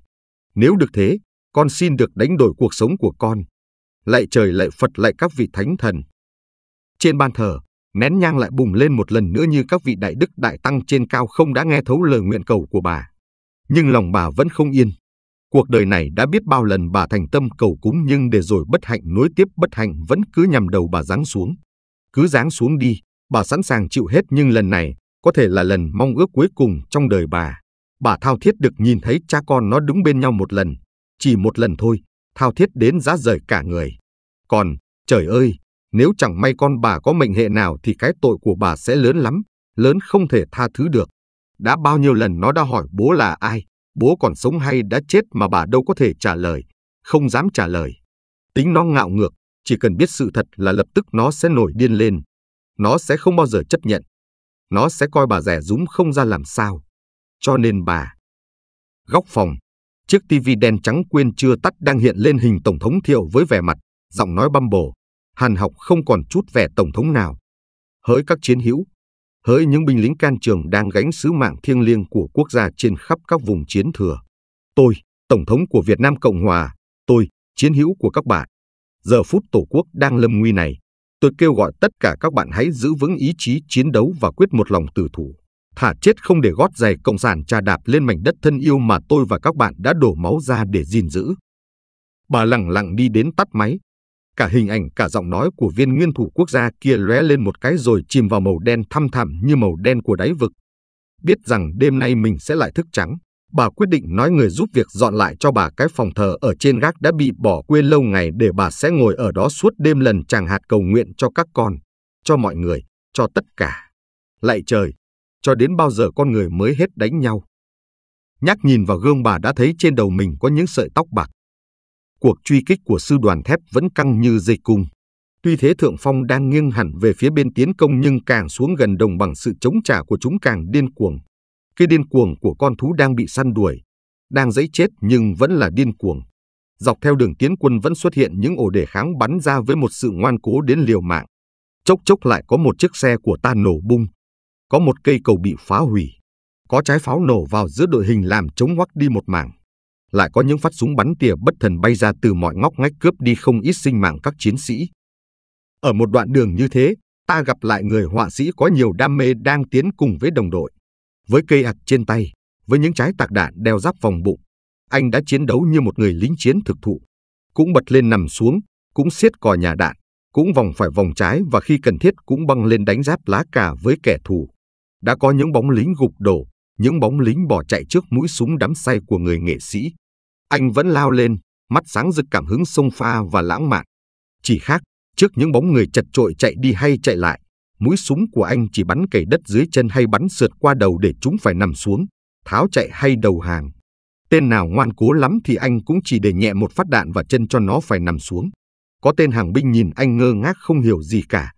Speaker 1: Nếu được thế, con xin được đánh đổi cuộc sống của con. Lại trời lại Phật lại các vị thánh thần. Trên ban thờ, nén nhang lại bùng lên một lần nữa như các vị đại đức đại tăng trên cao không đã nghe thấu lời nguyện cầu của bà. Nhưng lòng bà vẫn không yên. Cuộc đời này đã biết bao lần bà thành tâm cầu cúng nhưng để rồi bất hạnh nối tiếp bất hạnh vẫn cứ nhằm đầu bà giáng xuống. Cứ giáng xuống đi, bà sẵn sàng chịu hết nhưng lần này có thể là lần mong ước cuối cùng trong đời bà bà Thao Thiết được nhìn thấy cha con nó đứng bên nhau một lần, chỉ một lần thôi, Thao Thiết đến giá rời cả người. Còn, trời ơi, nếu chẳng may con bà có mệnh hệ nào thì cái tội của bà sẽ lớn lắm, lớn không thể tha thứ được. Đã bao nhiêu lần nó đã hỏi bố là ai, bố còn sống hay đã chết mà bà đâu có thể trả lời, không dám trả lời. Tính nó ngạo ngược, chỉ cần biết sự thật là lập tức nó sẽ nổi điên lên. Nó sẽ không bao giờ chấp nhận. Nó sẽ coi bà rẻ rúng không ra làm sao cho nên bà. Góc phòng, chiếc tivi đen trắng quên chưa tắt đang hiện lên hình Tổng thống Thiệu với vẻ mặt, giọng nói băm bổ. Hàn học không còn chút vẻ Tổng thống nào. Hỡi các chiến hữu, hỡi những binh lính can trường đang gánh sứ mạng thiêng liêng của quốc gia trên khắp các vùng chiến thừa. Tôi, Tổng thống của Việt Nam Cộng Hòa, tôi, chiến hữu của các bạn. Giờ phút Tổ quốc đang lâm nguy này, tôi kêu gọi tất cả các bạn hãy giữ vững ý chí chiến đấu và quyết một lòng tử thủ thả chết không để gót giày cộng sản trà đạp lên mảnh đất thân yêu mà tôi và các bạn đã đổ máu ra để gìn giữ. Bà lẳng lặng đi đến tắt máy. Cả hình ảnh cả giọng nói của viên nguyên thủ quốc gia kia lóe lên một cái rồi chìm vào màu đen thăm thẳm như màu đen của đáy vực. Biết rằng đêm nay mình sẽ lại thức trắng, bà quyết định nói người giúp việc dọn lại cho bà cái phòng thờ ở trên gác đã bị bỏ quên lâu ngày để bà sẽ ngồi ở đó suốt đêm lần chàng hạt cầu nguyện cho các con, cho mọi người, cho tất cả. Lạy trời, cho đến bao giờ con người mới hết đánh nhau. Nhắc nhìn vào gương bà đã thấy trên đầu mình có những sợi tóc bạc. Cuộc truy kích của sư đoàn thép vẫn căng như dây cung. Tuy thế Thượng Phong đang nghiêng hẳn về phía bên tiến công nhưng càng xuống gần đồng bằng sự chống trả của chúng càng điên cuồng. Cái điên cuồng của con thú đang bị săn đuổi, đang dẫy chết nhưng vẫn là điên cuồng. Dọc theo đường tiến quân vẫn xuất hiện những ổ đề kháng bắn ra với một sự ngoan cố đến liều mạng. Chốc chốc lại có một chiếc xe của ta nổ bung, có một cây cầu bị phá hủy, có trái pháo nổ vào giữa đội hình làm chống hoắc đi một mảng. Lại có những phát súng bắn tỉa bất thần bay ra từ mọi ngóc ngách cướp đi không ít sinh mạng các chiến sĩ. Ở một đoạn đường như thế, ta gặp lại người họa sĩ có nhiều đam mê đang tiến cùng với đồng đội. Với cây ạc trên tay, với những trái tạc đạn đeo giáp vòng bụng, anh đã chiến đấu như một người lính chiến thực thụ. Cũng bật lên nằm xuống, cũng siết cò nhà đạn, cũng vòng phải vòng trái và khi cần thiết cũng băng lên đánh giáp lá cà với kẻ thù. Đã có những bóng lính gục đổ, những bóng lính bỏ chạy trước mũi súng đắm say của người nghệ sĩ. Anh vẫn lao lên, mắt sáng rực cảm hứng sông pha và lãng mạn. Chỉ khác, trước những bóng người chật trội chạy đi hay chạy lại, mũi súng của anh chỉ bắn cày đất dưới chân hay bắn sượt qua đầu để chúng phải nằm xuống, tháo chạy hay đầu hàng. Tên nào ngoan cố lắm thì anh cũng chỉ để nhẹ một phát đạn vào chân cho nó phải nằm xuống. Có tên hàng binh nhìn anh ngơ ngác không hiểu gì cả.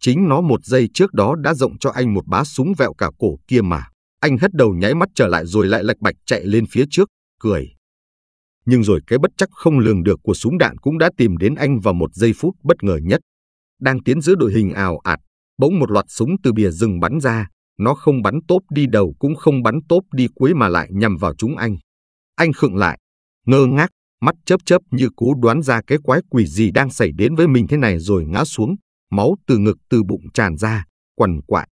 Speaker 1: Chính nó một giây trước đó đã rộng cho anh một bá súng vẹo cả cổ kia mà. Anh hất đầu nháy mắt trở lại rồi lại lạch bạch chạy lên phía trước, cười. Nhưng rồi cái bất chắc không lường được của súng đạn cũng đã tìm đến anh vào một giây phút bất ngờ nhất. Đang tiến giữa đội hình ảo ạt, bỗng một loạt súng từ bìa rừng bắn ra, nó không bắn tốt đi đầu cũng không bắn tốt đi cuối mà lại nhằm vào chúng anh. Anh khựng lại, ngơ ngác, mắt chớp chớp như cố đoán ra cái quái quỷ gì đang xảy đến với mình thế này rồi ngã xuống máu từ ngực từ bụng tràn ra, quằn quại.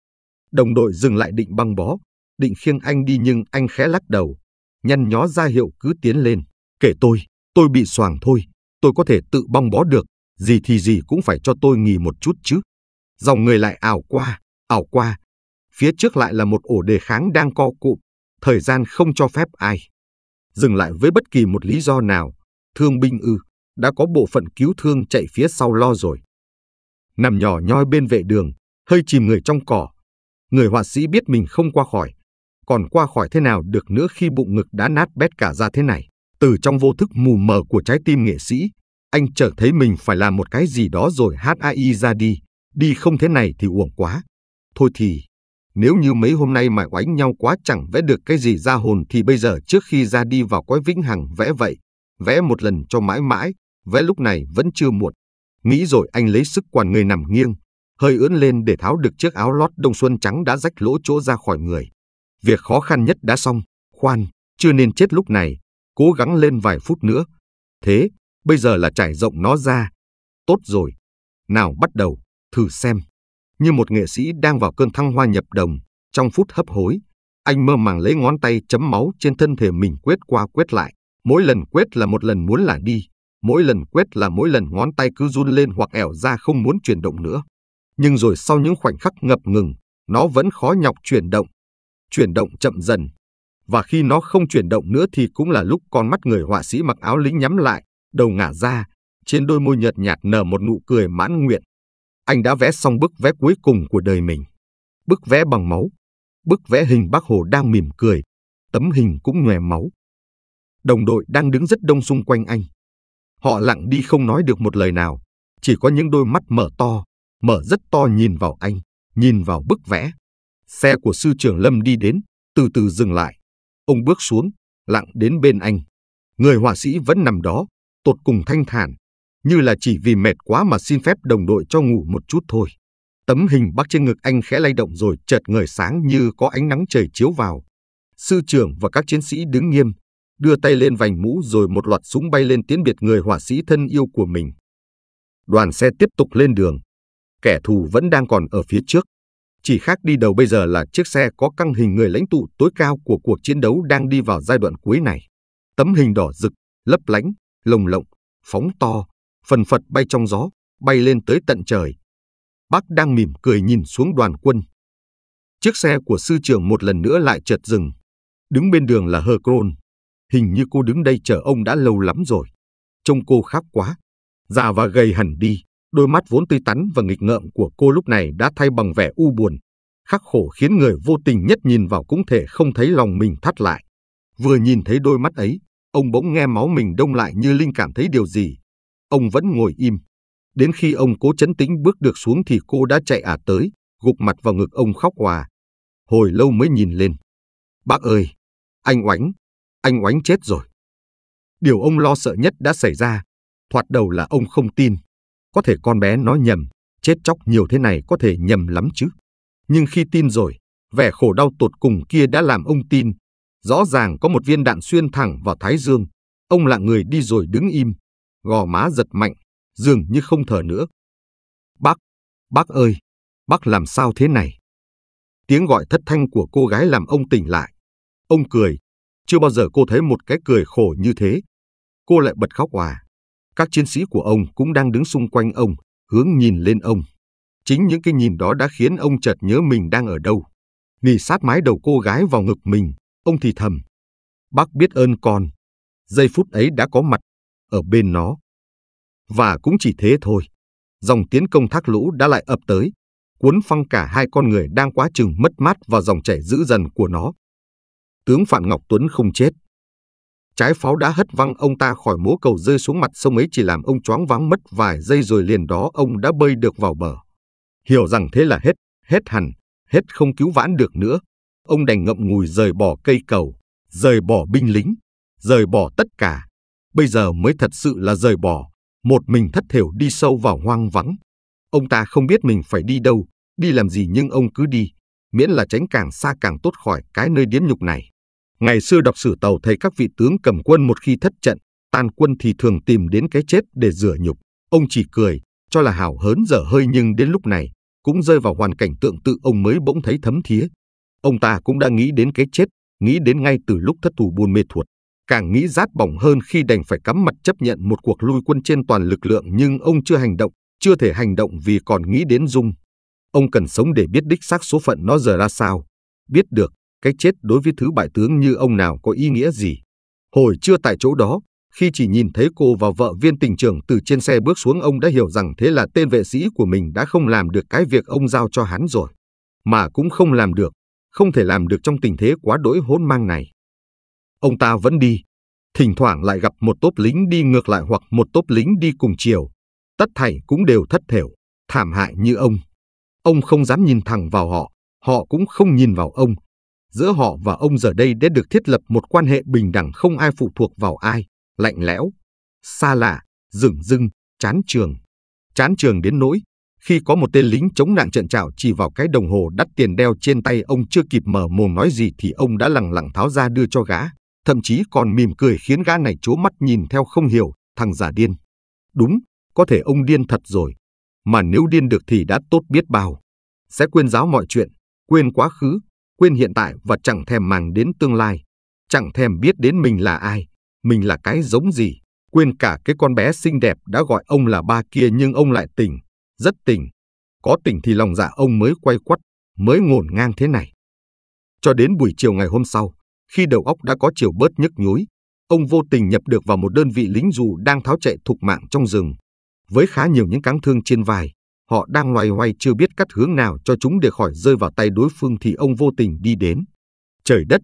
Speaker 1: Đồng đội dừng lại định băng bó, định khiêng anh đi nhưng anh khẽ lắc đầu, nhăn nhó ra hiệu cứ tiến lên. Kể tôi, tôi bị xoàng thôi, tôi có thể tự băng bó được, gì thì gì cũng phải cho tôi nghỉ một chút chứ. Dòng người lại ảo qua, ảo qua. Phía trước lại là một ổ đề kháng đang co cụm, thời gian không cho phép ai. Dừng lại với bất kỳ một lý do nào, thương binh ư, đã có bộ phận cứu thương chạy phía sau lo rồi nằm nhỏ nhoi bên vệ đường, hơi chìm người trong cỏ. Người họa sĩ biết mình không qua khỏi, còn qua khỏi thế nào được nữa khi bụng ngực đã nát bét cả ra thế này. Từ trong vô thức mù mờ của trái tim nghệ sĩ, anh chợt thấy mình phải làm một cái gì đó rồi hát AI ra đi. Đi không thế này thì uổng quá. Thôi thì, nếu như mấy hôm nay mà oánh nhau quá chẳng vẽ được cái gì ra hồn thì bây giờ trước khi ra đi vào quái vĩnh hằng vẽ vậy, vẽ một lần cho mãi mãi, vẽ lúc này vẫn chưa muộn. Nghĩ rồi anh lấy sức quằn người nằm nghiêng, hơi ưỡn lên để tháo được chiếc áo lót đông xuân trắng đã rách lỗ chỗ ra khỏi người. Việc khó khăn nhất đã xong, khoan, chưa nên chết lúc này, cố gắng lên vài phút nữa. Thế, bây giờ là trải rộng nó ra. Tốt rồi. Nào bắt đầu, thử xem. Như một nghệ sĩ đang vào cơn thăng hoa nhập đồng, trong phút hấp hối, anh mơ màng lấy ngón tay chấm máu trên thân thể mình quét qua quét lại. Mỗi lần quét là một lần muốn là đi, Mỗi lần quét là mỗi lần ngón tay cứ run lên hoặc ẻo ra không muốn chuyển động nữa. Nhưng rồi sau những khoảnh khắc ngập ngừng, nó vẫn khó nhọc chuyển động. Chuyển động chậm dần. Và khi nó không chuyển động nữa thì cũng là lúc con mắt người họa sĩ mặc áo lính nhắm lại, đầu ngả ra, trên đôi môi nhợt nhạt nở một nụ cười mãn nguyện. Anh đã vẽ xong bức vẽ cuối cùng của đời mình. Bức vẽ bằng máu. Bức vẽ hình bác Hồ đang mỉm cười. Tấm hình cũng nhòe máu. Đồng đội đang đứng rất đông xung quanh anh. Họ lặng đi không nói được một lời nào, chỉ có những đôi mắt mở to, mở rất to nhìn vào anh, nhìn vào bức vẽ. Xe của sư trưởng Lâm đi đến, từ từ dừng lại. Ông bước xuống, lặng đến bên anh. Người họa sĩ vẫn nằm đó, tột cùng thanh thản, như là chỉ vì mệt quá mà xin phép đồng đội cho ngủ một chút thôi. Tấm hình bắc trên ngực anh khẽ lay động rồi chợt ngời sáng như có ánh nắng trời chiếu vào. Sư trưởng và các chiến sĩ đứng nghiêm, đưa tay lên vành mũ rồi một loạt súng bay lên tiến biệt người hỏa sĩ thân yêu của mình. Đoàn xe tiếp tục lên đường. Kẻ thù vẫn đang còn ở phía trước. Chỉ khác đi đầu bây giờ là chiếc xe có căng hình người lãnh tụ tối cao của cuộc chiến đấu đang đi vào giai đoạn cuối này. Tấm hình đỏ rực, lấp lánh, lồng lộng, phóng to, phần phật bay trong gió, bay lên tới tận trời. Bác đang mỉm cười nhìn xuống đoàn quân. Chiếc xe của sư trưởng một lần nữa lại chợt dừng. Đứng bên đường là Hơ Crôn. Hình như cô đứng đây chờ ông đã lâu lắm rồi. Trông cô khác quá. Già dạ và gầy hẳn đi. Đôi mắt vốn tươi tắn và nghịch ngợm của cô lúc này đã thay bằng vẻ u buồn. Khắc khổ khiến người vô tình nhất nhìn vào cũng thể không thấy lòng mình thắt lại. Vừa nhìn thấy đôi mắt ấy, ông bỗng nghe máu mình đông lại như Linh cảm thấy điều gì. Ông vẫn ngồi im. Đến khi ông cố chấn tĩnh bước được xuống thì cô đã chạy ả tới, gục mặt vào ngực ông khóc hòa. Hồi lâu mới nhìn lên. Bác ơi! Anh Oánh! anh oánh chết rồi. Điều ông lo sợ nhất đã xảy ra, thoạt đầu là ông không tin. Có thể con bé nói nhầm, chết chóc nhiều thế này có thể nhầm lắm chứ. Nhưng khi tin rồi, vẻ khổ đau tột cùng kia đã làm ông tin. Rõ ràng có một viên đạn xuyên thẳng vào thái dương. Ông lạng người đi rồi đứng im, gò má giật mạnh, dường như không thở nữa. Bác, bác ơi, bác làm sao thế này? Tiếng gọi thất thanh của cô gái làm ông tỉnh lại. Ông cười, chưa bao giờ cô thấy một cái cười khổ như thế. Cô lại bật khóc hòa. Các chiến sĩ của ông cũng đang đứng xung quanh ông, hướng nhìn lên ông. Chính những cái nhìn đó đã khiến ông chợt nhớ mình đang ở đâu. Nì sát mái đầu cô gái vào ngực mình, ông thì thầm. Bác biết ơn con. Giây phút ấy đã có mặt, ở bên nó. Và cũng chỉ thế thôi. Dòng tiến công thác lũ đã lại ập tới, cuốn phăng cả hai con người đang quá chừng mất mát vào dòng chảy dữ dần của nó tướng Phạm Ngọc Tuấn không chết. Trái pháo đã hất văng ông ta khỏi mố cầu rơi xuống mặt sông ấy chỉ làm ông choáng váng mất vài giây rồi liền đó ông đã bơi được vào bờ. Hiểu rằng thế là hết, hết hẳn, hết không cứu vãn được nữa. Ông đành ngậm ngùi rời bỏ cây cầu, rời bỏ binh lính, rời bỏ tất cả. Bây giờ mới thật sự là rời bỏ, một mình thất thểu đi sâu vào hoang vắng. Ông ta không biết mình phải đi đâu, đi làm gì nhưng ông cứ đi, miễn là tránh càng xa càng tốt khỏi cái nơi điếm nhục này. Ngày xưa đọc sử tàu thấy các vị tướng cầm quân một khi thất trận, tan quân thì thường tìm đến cái chết để rửa nhục. Ông chỉ cười, cho là hào hớn dở hơi nhưng đến lúc này, cũng rơi vào hoàn cảnh tượng tự ông mới bỗng thấy thấm thía. Ông ta cũng đã nghĩ đến cái chết, nghĩ đến ngay từ lúc thất thủ buôn mê thuột. Càng nghĩ rát bỏng hơn khi đành phải cắm mặt chấp nhận một cuộc lui quân trên toàn lực lượng nhưng ông chưa hành động, chưa thể hành động vì còn nghĩ đến Dung. Ông cần sống để biết đích xác số phận nó giờ ra sao. Biết được, cái chết đối với thứ bại tướng như ông nào có ý nghĩa gì. Hồi chưa tại chỗ đó, khi chỉ nhìn thấy cô và vợ viên tình trưởng từ trên xe bước xuống ông đã hiểu rằng thế là tên vệ sĩ của mình đã không làm được cái việc ông giao cho hắn rồi. Mà cũng không làm được, không thể làm được trong tình thế quá đỗi hỗn mang này. Ông ta vẫn đi, thỉnh thoảng lại gặp một tốp lính đi ngược lại hoặc một tốp lính đi cùng chiều. Tất thảy cũng đều thất thểu, thảm hại như ông. Ông không dám nhìn thẳng vào họ, họ cũng không nhìn vào ông, giữa họ và ông giờ đây đã được thiết lập một quan hệ bình đẳng không ai phụ thuộc vào ai, lạnh lẽo, xa lạ, rừng dưng chán trường. Chán trường đến nỗi, khi có một tên lính chống nạn trận trào chỉ vào cái đồng hồ đắt tiền đeo trên tay ông chưa kịp mở mồm nói gì thì ông đã lẳng lặng tháo ra đưa cho gã, thậm chí còn mỉm cười khiến gã này chố mắt nhìn theo không hiểu, thằng giả điên. Đúng, có thể ông điên thật rồi, mà nếu điên được thì đã tốt biết bao. Sẽ quên giáo mọi chuyện, quên quá khứ, quên hiện tại và chẳng thèm màng đến tương lai, chẳng thèm biết đến mình là ai, mình là cái giống gì, quên cả cái con bé xinh đẹp đã gọi ông là ba kia nhưng ông lại tỉnh, rất tỉnh. Có tỉnh thì lòng dạ ông mới quay quắt, mới ngổn ngang thế này. Cho đến buổi chiều ngày hôm sau, khi đầu óc đã có chiều bớt nhức nhối, ông vô tình nhập được vào một đơn vị lính dù đang tháo chạy thục mạng trong rừng, với khá nhiều những cáng thương trên vai, họ đang loay hoay chưa biết cắt hướng nào cho chúng để khỏi rơi vào tay đối phương thì ông vô tình đi đến. Trời đất,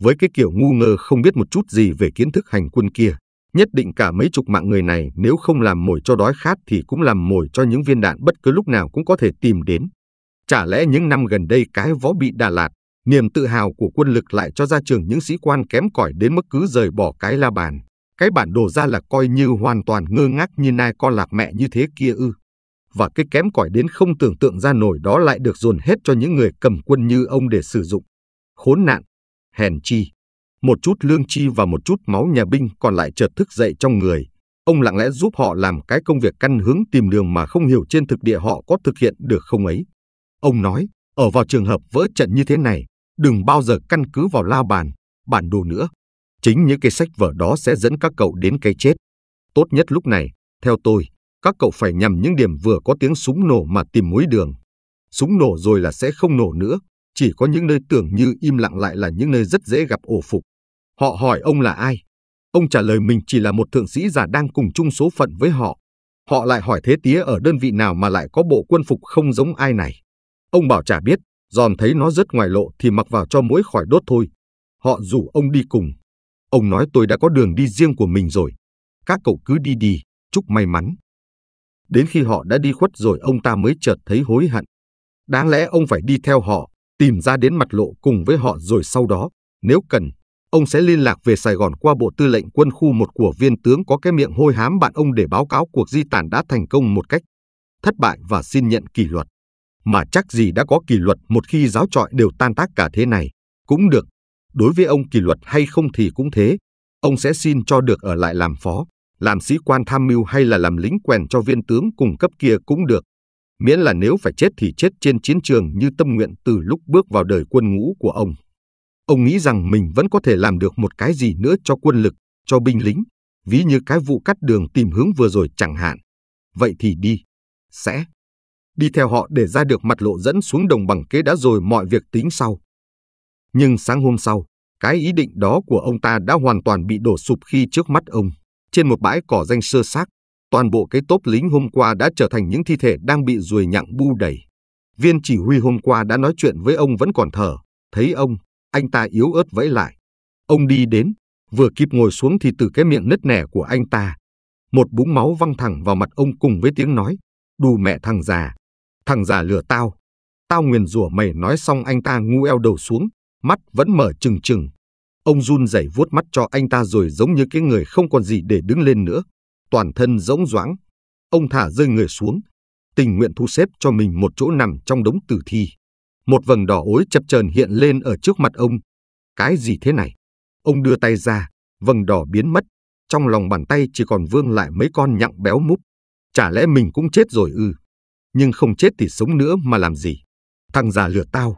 Speaker 1: với cái kiểu ngu ngơ không biết một chút gì về kiến thức hành quân kia, nhất định cả mấy chục mạng người này nếu không làm mồi cho đói khát thì cũng làm mồi cho những viên đạn bất cứ lúc nào cũng có thể tìm đến. Chả lẽ những năm gần đây cái võ bị Đà Lạt, niềm tự hào của quân lực lại cho ra trường những sĩ quan kém cỏi đến mức cứ rời bỏ cái la bàn. Cái bản đồ ra là coi như hoàn toàn ngơ ngác như nai con lạc mẹ như thế kia ư và cái kém cỏi đến không tưởng tượng ra nổi đó lại được dồn hết cho những người cầm quân như ông để sử dụng. Khốn nạn, hèn chi. Một chút lương chi và một chút máu nhà binh còn lại chợt thức dậy trong người. Ông lặng lẽ giúp họ làm cái công việc căn hướng tìm đường mà không hiểu trên thực địa họ có thực hiện được không ấy. Ông nói, ở vào trường hợp vỡ trận như thế này, đừng bao giờ căn cứ vào la bàn, bản đồ nữa. Chính những cái sách vở đó sẽ dẫn các cậu đến cái chết. Tốt nhất lúc này, theo tôi, các cậu phải nhằm những điểm vừa có tiếng súng nổ mà tìm mối đường. Súng nổ rồi là sẽ không nổ nữa, chỉ có những nơi tưởng như im lặng lại là những nơi rất dễ gặp ổ phục. Họ hỏi ông là ai? Ông trả lời mình chỉ là một thượng sĩ già đang cùng chung số phận với họ. Họ lại hỏi thế tía ở đơn vị nào mà lại có bộ quân phục không giống ai này. Ông bảo chả biết, giòn thấy nó rất ngoài lộ thì mặc vào cho mũi khỏi đốt thôi. Họ rủ ông đi cùng. Ông nói tôi đã có đường đi riêng của mình rồi. Các cậu cứ đi đi, chúc may mắn. Đến khi họ đã đi khuất rồi ông ta mới chợt thấy hối hận. Đáng lẽ ông phải đi theo họ, tìm ra đến mặt lộ cùng với họ rồi sau đó, nếu cần, ông sẽ liên lạc về Sài Gòn qua Bộ Tư lệnh Quân khu một của viên tướng có cái miệng hôi hám bạn ông để báo cáo cuộc di tản đã thành công một cách thất bại và xin nhận kỷ luật. Mà chắc gì đã có kỷ luật một khi giáo trọi đều tan tác cả thế này, cũng được. Đối với ông kỷ luật hay không thì cũng thế, ông sẽ xin cho được ở lại làm phó làm sĩ quan tham mưu hay là làm lính quèn cho viên tướng cung cấp kia cũng được, miễn là nếu phải chết thì chết trên chiến trường như tâm nguyện từ lúc bước vào đời quân ngũ của ông. Ông nghĩ rằng mình vẫn có thể làm được một cái gì nữa cho quân lực, cho binh lính, ví như cái vụ cắt đường tìm hướng vừa rồi chẳng hạn. Vậy thì đi, sẽ đi theo họ để ra được mặt lộ dẫn xuống đồng bằng kế đã rồi mọi việc tính sau. Nhưng sáng hôm sau, cái ý định đó của ông ta đã hoàn toàn bị đổ sụp khi trước mắt ông. Trên một bãi cỏ danh sơ xác, toàn bộ cái tốp lính hôm qua đã trở thành những thi thể đang bị ruồi nhặng bu đầy. Viên chỉ huy hôm qua đã nói chuyện với ông vẫn còn thở, thấy ông, anh ta yếu ớt vẫy lại. Ông đi đến, vừa kịp ngồi xuống thì từ cái miệng nứt nẻ của anh ta, một búng máu văng thẳng vào mặt ông cùng với tiếng nói, đù mẹ thằng già, thằng già lừa tao, tao nguyền rủa mày nói xong anh ta ngu eo đầu xuống, mắt vẫn mở trừng trừng, Ông run rẩy vuốt mắt cho anh ta rồi giống như cái người không còn gì để đứng lên nữa. Toàn thân rỗng doáng. Ông thả rơi người xuống. Tình nguyện thu xếp cho mình một chỗ nằm trong đống tử thi. Một vầng đỏ ối chập chờn hiện lên ở trước mặt ông. Cái gì thế này? Ông đưa tay ra, vầng đỏ biến mất. Trong lòng bàn tay chỉ còn vương lại mấy con nhặng béo múp. Chả lẽ mình cũng chết rồi ư? Nhưng không chết thì sống nữa mà làm gì? Thằng già lừa tao.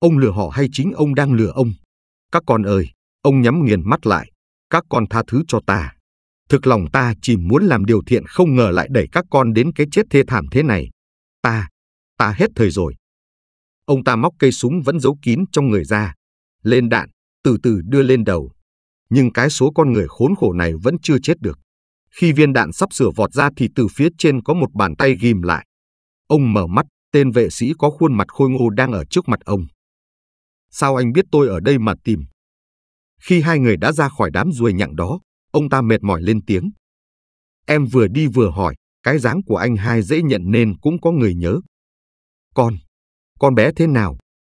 Speaker 1: Ông lừa họ hay chính ông đang lừa ông? Các con ơi, Ông nhắm nghiền mắt lại, các con tha thứ cho ta. Thực lòng ta chỉ muốn làm điều thiện không ngờ lại đẩy các con đến cái chết thê thảm thế này. Ta, ta hết thời rồi. Ông ta móc cây súng vẫn giấu kín trong người ra. Lên đạn, từ từ đưa lên đầu. Nhưng cái số con người khốn khổ này vẫn chưa chết được. Khi viên đạn sắp sửa vọt ra thì từ phía trên có một bàn tay ghim lại. Ông mở mắt, tên vệ sĩ có khuôn mặt khôi ngô đang ở trước mặt ông. Sao anh biết tôi ở đây mà tìm? Khi hai người đã ra khỏi đám ruồi nhặng đó, ông ta mệt mỏi lên tiếng. Em vừa đi vừa hỏi, cái dáng của anh hai dễ nhận nên cũng có người nhớ. Con, con bé thế nào?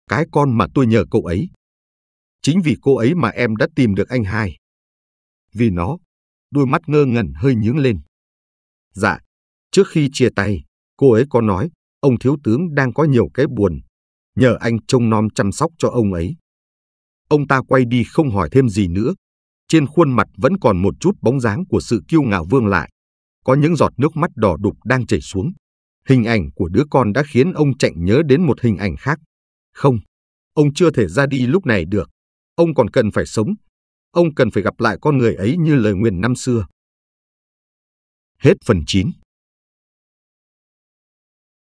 Speaker 1: Cái con mà tôi nhờ cậu ấy. Chính vì cô ấy mà em đã tìm được anh hai. Vì nó, đôi mắt ngơ ngẩn hơi nhướng lên. Dạ, trước khi chia tay, cô ấy có nói ông thiếu tướng đang có nhiều cái buồn. Nhờ anh trông nom chăm sóc cho ông ấy. Ông ta quay đi không hỏi thêm gì nữa. Trên khuôn mặt vẫn còn một chút bóng dáng của sự kiêu ngạo vương lại. Có những giọt nước mắt đỏ đục đang chảy xuống. Hình ảnh của đứa con đã khiến ông chạy nhớ đến một hình ảnh khác. Không, ông chưa thể ra đi lúc này được. Ông còn cần phải sống. Ông cần phải gặp lại con người ấy như lời nguyện năm xưa. Hết phần 9